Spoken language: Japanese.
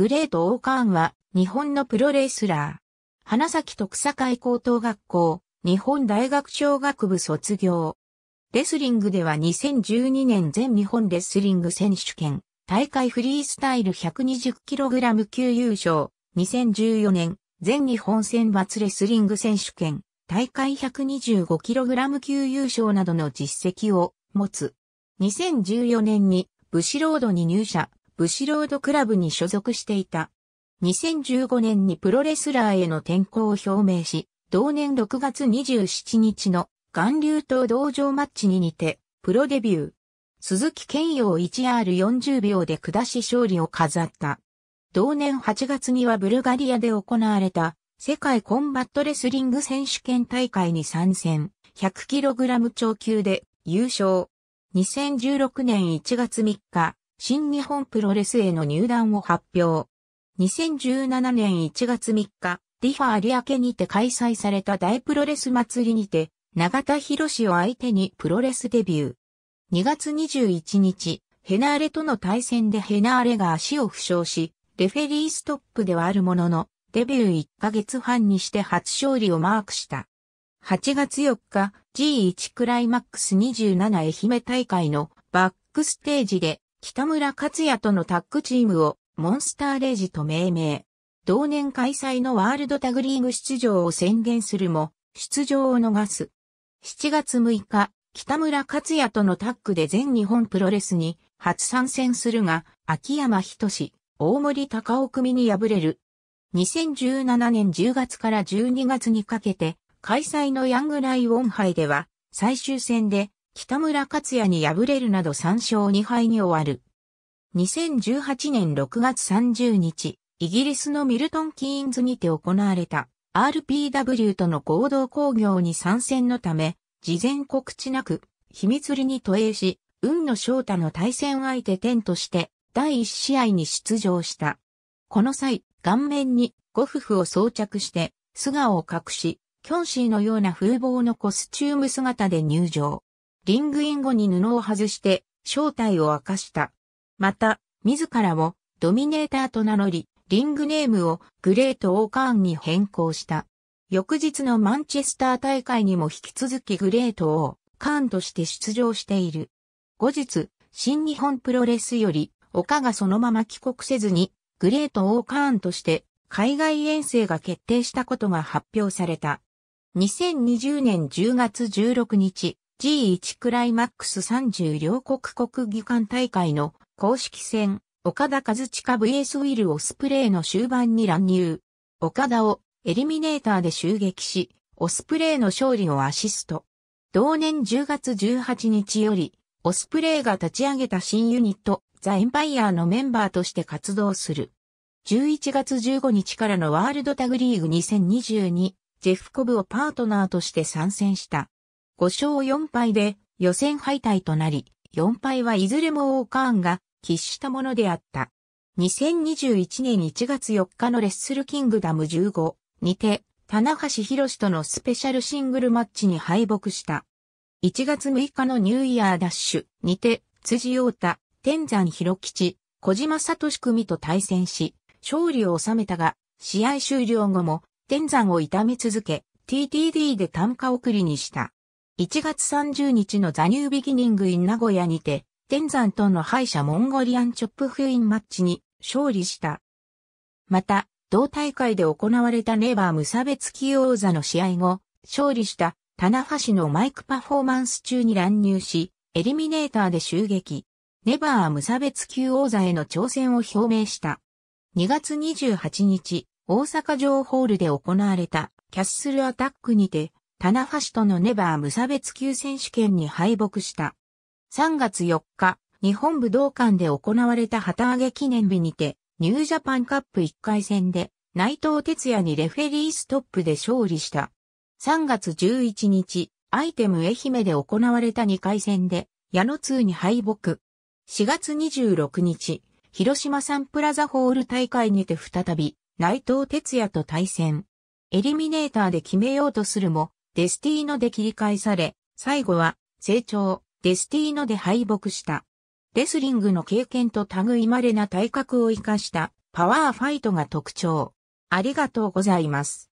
グレート・オーカーンは、日本のプロレスラー。花咲徳栄高等学校、日本大学小学部卒業。レスリングでは2012年全日本レスリング選手権、大会フリースタイル 120kg 級優勝、2014年、全日本選抜レスリング選手権、大会 125kg 級優勝などの実績を持つ。2014年に、武士ロードに入社、ブシロードクラブに所属していた。2015年にプロレスラーへの転向を表明し、同年6月27日の岩流島道場マッチに似て、プロデビュー。鈴木健洋 1R40 秒で下し勝利を飾った。同年8月にはブルガリアで行われた世界コンバットレスリング選手権大会に参戦、100kg 超級で優勝。2016年1月3日、新日本プロレスへの入団を発表。2017年1月3日、ディファ有明にて開催された大プロレス祭りにて、永田博士を相手にプロレスデビュー。2月21日、ヘナーレとの対戦でヘナーレが足を負傷し、レフェリーストップではあるものの、デビュー1ヶ月半にして初勝利をマークした。8月4日、G1 クライマックス27愛媛大会のバックステージで北村克也とのタッグチームをモンスターレジと命名。同年開催のワールドタグリーグ出場を宣言するも、出場を逃す。7月6日、北村克也とのタッグで全日本プロレスに初参戦するが、秋山志、大森高尾組に敗れる。2017年10月から12月にかけて、開催のヤングライオン杯では、最終戦で北村克也に敗れるなど3勝2敗に終わる。2018年6月30日、イギリスのミルトン・キーンズにて行われた RPW との合同工業に参戦のため、事前告知なく、秘密裏に投影し、運の翔太の対戦相手点として第1試合に出場した。この際、顔面にゴフフを装着して素顔を隠し、キョンシーのような風貌のコスチューム姿で入場。リングイン後に布を外して正体を明かした。また、自らをドミネーターと名乗り、リングネームをグレート・オーカーンに変更した。翌日のマンチェスター大会にも引き続きグレート・オーカーンとして出場している。後日、新日本プロレスより、岡がそのまま帰国せずに、グレート・オーカーンとして海外遠征が決定したことが発表された。2020年10月16日、G1 クライマックス30両国国技館大会の公式戦、岡田和親 VS ウィル・オスプレイの終盤に乱入。岡田をエリミネーターで襲撃し、オスプレイの勝利をアシスト。同年10月18日より、オスプレイが立ち上げた新ユニット、ザ・エンパイアのメンバーとして活動する。11月15日からのワールドタグリーグ2022、ジェフコブをパートナーとして参戦した。5勝4敗で予選敗退となり、4敗はいずれもオーカーンが喫したものであった。2021年1月4日のレッスルキングダム15にて、棚橋博とのスペシャルシングルマッチに敗北した。1月6日のニューイヤーダッシュにて、辻陽太、天山博吉、小島里聡組と対戦し、勝利を収めたが、試合終了後も、天山を痛め続け、TTD で単価送りにした。1月30日のザニュービギニングイン名古屋にて、天山との敗者モンゴリアンチョップフインマッチに勝利した。また、同大会で行われたネバー無差別級王座の試合後、勝利した棚橋のマイクパフォーマンス中に乱入し、エリミネーターで襲撃。ネバー無差別級王座への挑戦を表明した。2月28日、大阪城ホールで行われたキャッスルアタックにて、棚橋とのネバー無差別級選手権に敗北した。3月4日、日本武道館で行われた旗揚げ記念日にて、ニュージャパンカップ1回戦で、内藤哲也にレフェリーストップで勝利した。3月11日、アイテム愛媛で行われた2回戦で、矢野通に敗北。4月26日、広島サンプラザホール大会にて再び、内藤哲也と対戦。エリミネーターで決めようとするも、デスティーノで切り返され、最後は、成長、デスティーノで敗北した。レスリングの経験と類まれな体格を活かしたパワーファイトが特徴。ありがとうございます。